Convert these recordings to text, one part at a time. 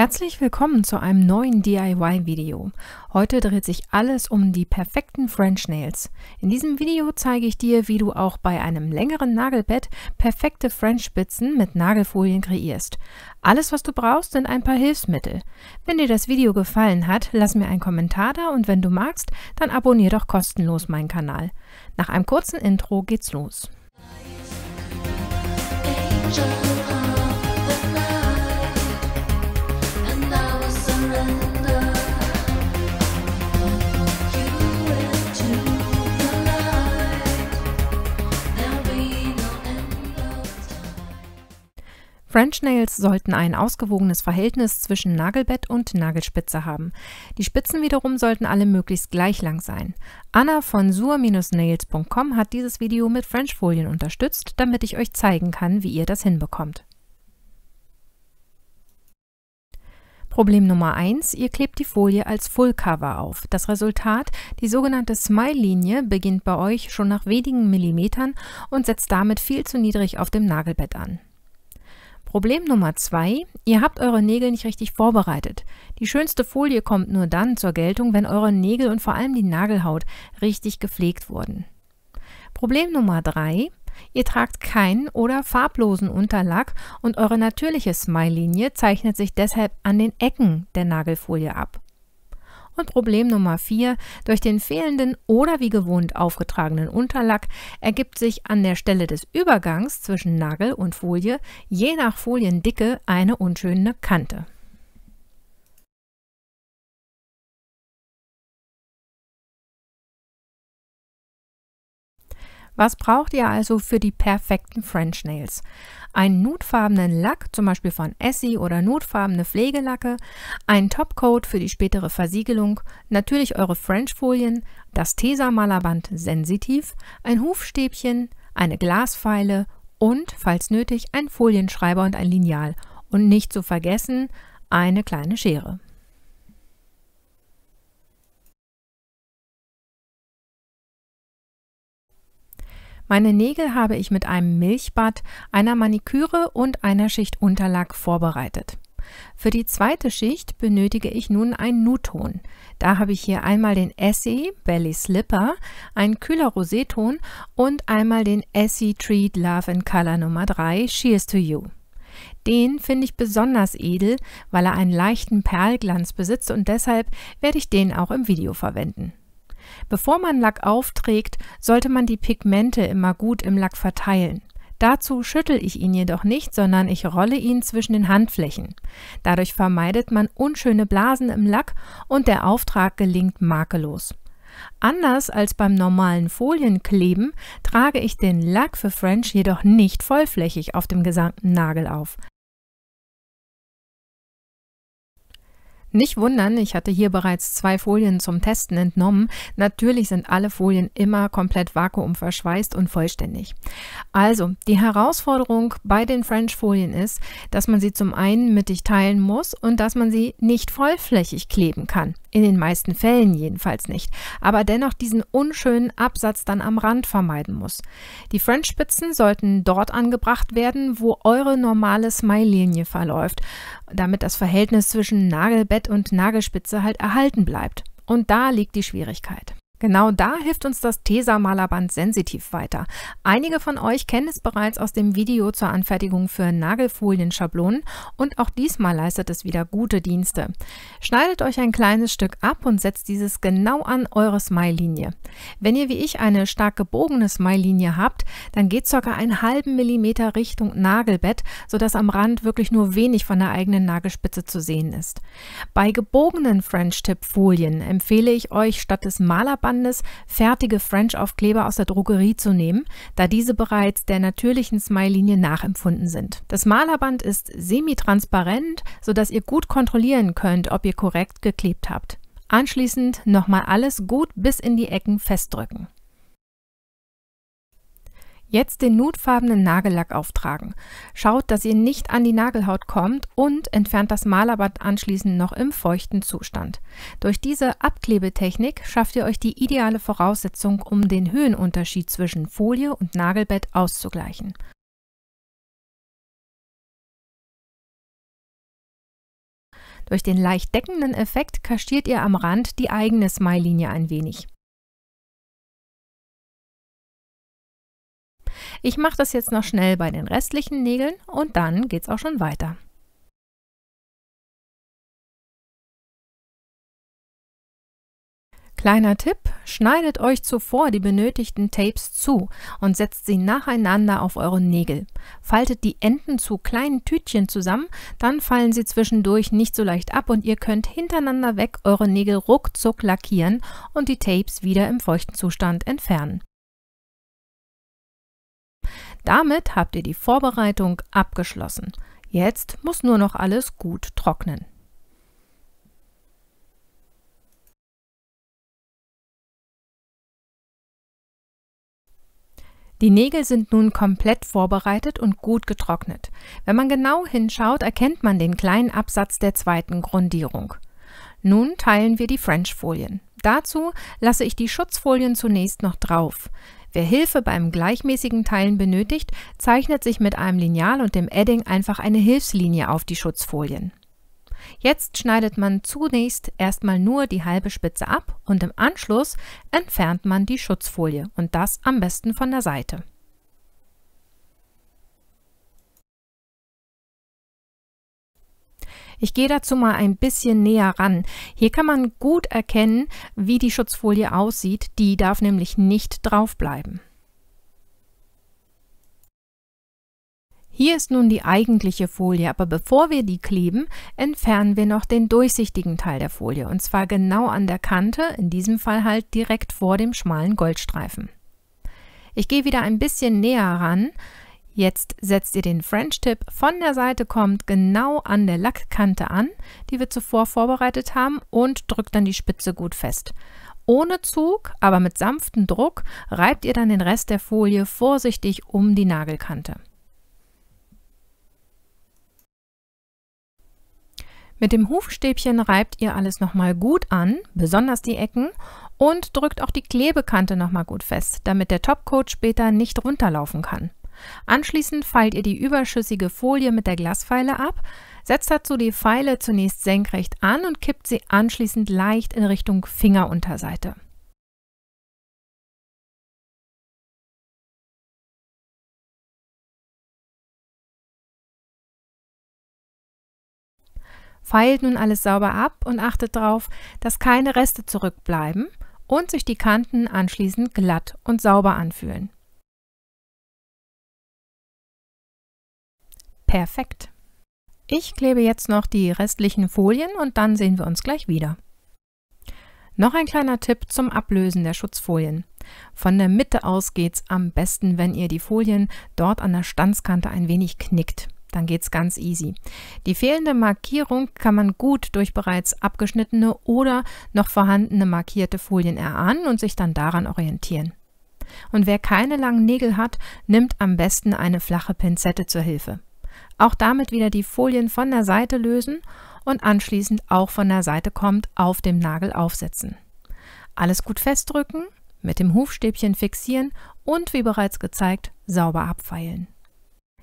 Herzlich willkommen zu einem neuen DIY-Video. Heute dreht sich alles um die perfekten French Nails. In diesem Video zeige ich dir, wie du auch bei einem längeren Nagelbett perfekte French Spitzen mit Nagelfolien kreierst. Alles, was du brauchst, sind ein paar Hilfsmittel. Wenn dir das Video gefallen hat, lass mir einen Kommentar da und wenn du magst, dann abonnier doch kostenlos meinen Kanal. Nach einem kurzen Intro geht's los. Angel. French Nails sollten ein ausgewogenes Verhältnis zwischen Nagelbett und Nagelspitze haben. Die Spitzen wiederum sollten alle möglichst gleich lang sein. Anna von sur-nails.com hat dieses Video mit French Folien unterstützt, damit ich euch zeigen kann, wie ihr das hinbekommt. Problem Nummer 1, ihr klebt die Folie als Fullcover auf. Das Resultat, die sogenannte Smile-Linie, beginnt bei euch schon nach wenigen Millimetern und setzt damit viel zu niedrig auf dem Nagelbett an. Problem Nummer zwei, ihr habt eure Nägel nicht richtig vorbereitet. Die schönste Folie kommt nur dann zur Geltung, wenn eure Nägel und vor allem die Nagelhaut richtig gepflegt wurden. Problem Nummer drei, ihr tragt keinen oder farblosen Unterlack und eure natürliche Smile-Linie zeichnet sich deshalb an den Ecken der Nagelfolie ab. Und Problem Nummer 4, durch den fehlenden oder wie gewohnt aufgetragenen Unterlack ergibt sich an der Stelle des Übergangs zwischen Nagel und Folie je nach Foliendicke eine unschöne Kante. Was braucht ihr also für die perfekten French Nails? einen nutfarbenen Lack, zum Beispiel von Essie oder nutfarbene Pflegelacke, einen Topcoat für die spätere Versiegelung, natürlich eure Frenchfolien, das Tesa-Malerband sensitiv, ein Hufstäbchen, eine Glasfeile und, falls nötig, ein Folienschreiber und ein Lineal. Und nicht zu vergessen, eine kleine Schere. Meine Nägel habe ich mit einem Milchbad, einer Maniküre und einer Schicht Unterlack vorbereitet. Für die zweite Schicht benötige ich nun einen Nuton. Da habe ich hier einmal den Essie Belly Slipper, ein kühler Roseton und einmal den Essie Treat Love in Color Nummer 3 Cheers to You. Den finde ich besonders edel, weil er einen leichten Perlglanz besitzt und deshalb werde ich den auch im Video verwenden. Bevor man Lack aufträgt, sollte man die Pigmente immer gut im Lack verteilen. Dazu schüttel ich ihn jedoch nicht, sondern ich rolle ihn zwischen den Handflächen. Dadurch vermeidet man unschöne Blasen im Lack und der Auftrag gelingt makellos. Anders als beim normalen Folienkleben trage ich den Lack für French jedoch nicht vollflächig auf dem gesamten Nagel auf. Nicht wundern, ich hatte hier bereits zwei Folien zum Testen entnommen. Natürlich sind alle Folien immer komplett vakuumverschweißt und vollständig. Also, die Herausforderung bei den French-Folien ist, dass man sie zum einen mittig teilen muss und dass man sie nicht vollflächig kleben kann. In den meisten Fällen jedenfalls nicht. Aber dennoch diesen unschönen Absatz dann am Rand vermeiden muss. Die French-Spitzen sollten dort angebracht werden, wo eure normale Smile-Linie verläuft, damit das Verhältnis zwischen Nagelbett Breit- und Nagelspitze halt erhalten bleibt. Und da liegt die Schwierigkeit. Genau da hilft uns das Tesa-Malerband sensitiv weiter. Einige von euch kennen es bereits aus dem Video zur Anfertigung für Nagelfolienschablonen und auch diesmal leistet es wieder gute Dienste. Schneidet euch ein kleines Stück ab und setzt dieses genau an eure Smile-Linie. Wenn ihr wie ich eine stark gebogene Smile-Linie habt, dann geht circa einen halben Millimeter Richtung Nagelbett, sodass am Rand wirklich nur wenig von der eigenen Nagelspitze zu sehen ist. Bei gebogenen French-Tip-Folien empfehle ich euch statt des Malerbandes Spannendes, fertige French-Aufkleber aus der Drogerie zu nehmen, da diese bereits der natürlichen Smile-Linie nachempfunden sind. Das Malerband ist semi-transparent, sodass ihr gut kontrollieren könnt, ob ihr korrekt geklebt habt. Anschließend nochmal alles gut bis in die Ecken festdrücken. Jetzt den nutfarbenen Nagellack auftragen. Schaut, dass ihr nicht an die Nagelhaut kommt und entfernt das Malerband anschließend noch im feuchten Zustand. Durch diese Abklebetechnik schafft ihr euch die ideale Voraussetzung, um den Höhenunterschied zwischen Folie und Nagelbett auszugleichen. Durch den leicht deckenden Effekt kaschiert ihr am Rand die eigene Smile-Linie ein wenig. Ich mache das jetzt noch schnell bei den restlichen Nägeln und dann geht es auch schon weiter. Kleiner Tipp, schneidet euch zuvor die benötigten Tapes zu und setzt sie nacheinander auf eure Nägel. Faltet die Enden zu kleinen Tütchen zusammen, dann fallen sie zwischendurch nicht so leicht ab und ihr könnt hintereinander weg eure Nägel ruckzuck lackieren und die Tapes wieder im feuchten Zustand entfernen. Damit habt ihr die Vorbereitung abgeschlossen. Jetzt muss nur noch alles gut trocknen. Die Nägel sind nun komplett vorbereitet und gut getrocknet. Wenn man genau hinschaut, erkennt man den kleinen Absatz der zweiten Grundierung. Nun teilen wir die French-Folien. Dazu lasse ich die Schutzfolien zunächst noch drauf. Wer Hilfe beim gleichmäßigen Teilen benötigt, zeichnet sich mit einem Lineal und dem Edding einfach eine Hilfslinie auf die Schutzfolien. Jetzt schneidet man zunächst erstmal nur die halbe Spitze ab und im Anschluss entfernt man die Schutzfolie und das am besten von der Seite. Ich gehe dazu mal ein bisschen näher ran. Hier kann man gut erkennen, wie die Schutzfolie aussieht. Die darf nämlich nicht drauf bleiben. Hier ist nun die eigentliche Folie, aber bevor wir die kleben, entfernen wir noch den durchsichtigen Teil der Folie und zwar genau an der Kante, in diesem Fall halt direkt vor dem schmalen Goldstreifen. Ich gehe wieder ein bisschen näher ran. Jetzt setzt ihr den French-Tip von der Seite kommt genau an der Lackkante an, die wir zuvor vorbereitet haben und drückt dann die Spitze gut fest. Ohne Zug, aber mit sanftem Druck reibt ihr dann den Rest der Folie vorsichtig um die Nagelkante. Mit dem Hufstäbchen reibt ihr alles nochmal gut an, besonders die Ecken, und drückt auch die Klebekante nochmal gut fest, damit der Topcoat später nicht runterlaufen kann. Anschließend feilt ihr die überschüssige Folie mit der Glasfeile ab, setzt dazu die Feile zunächst senkrecht an und kippt sie anschließend leicht in Richtung Fingerunterseite. Feilt nun alles sauber ab und achtet darauf, dass keine Reste zurückbleiben und sich die Kanten anschließend glatt und sauber anfühlen. Perfekt. Ich klebe jetzt noch die restlichen Folien und dann sehen wir uns gleich wieder. Noch ein kleiner Tipp zum Ablösen der Schutzfolien. Von der Mitte aus geht es am besten, wenn ihr die Folien dort an der Stanzkante ein wenig knickt. Dann geht es ganz easy. Die fehlende Markierung kann man gut durch bereits abgeschnittene oder noch vorhandene markierte Folien erahnen und sich dann daran orientieren. Und wer keine langen Nägel hat, nimmt am besten eine flache Pinzette zur Hilfe. Auch damit wieder die Folien von der Seite lösen und anschließend auch von der Seite kommt auf dem Nagel aufsetzen. Alles gut festdrücken, mit dem Hufstäbchen fixieren und wie bereits gezeigt sauber abfeilen.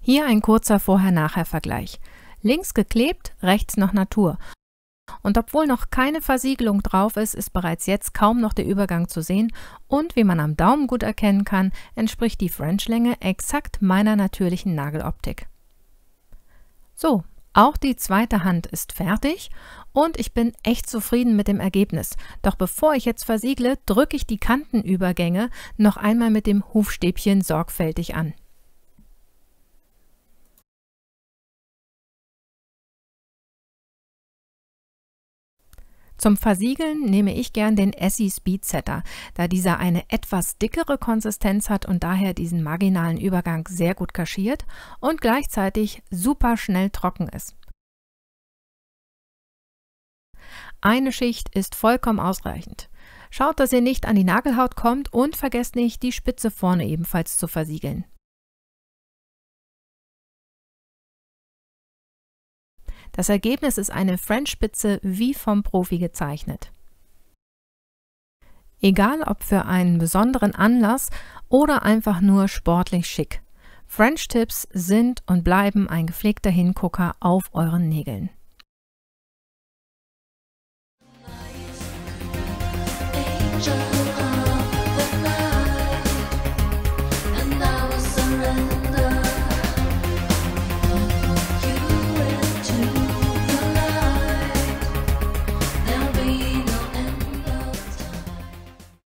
Hier ein kurzer Vorher-Nachher-Vergleich. Links geklebt, rechts noch Natur. Und obwohl noch keine Versiegelung drauf ist, ist bereits jetzt kaum noch der Übergang zu sehen und wie man am Daumen gut erkennen kann, entspricht die French-Länge exakt meiner natürlichen Nageloptik. So, auch die zweite Hand ist fertig und ich bin echt zufrieden mit dem Ergebnis. Doch bevor ich jetzt versiegle, drücke ich die Kantenübergänge noch einmal mit dem Hufstäbchen sorgfältig an. Zum Versiegeln nehme ich gern den Essie Speedsetter, da dieser eine etwas dickere Konsistenz hat und daher diesen marginalen Übergang sehr gut kaschiert und gleichzeitig super schnell trocken ist. Eine Schicht ist vollkommen ausreichend. Schaut, dass ihr nicht an die Nagelhaut kommt und vergesst nicht, die Spitze vorne ebenfalls zu versiegeln. Das Ergebnis ist eine French-Spitze wie vom Profi gezeichnet. Egal ob für einen besonderen Anlass oder einfach nur sportlich schick. French Tips sind und bleiben ein gepflegter Hingucker auf euren Nägeln. Angel.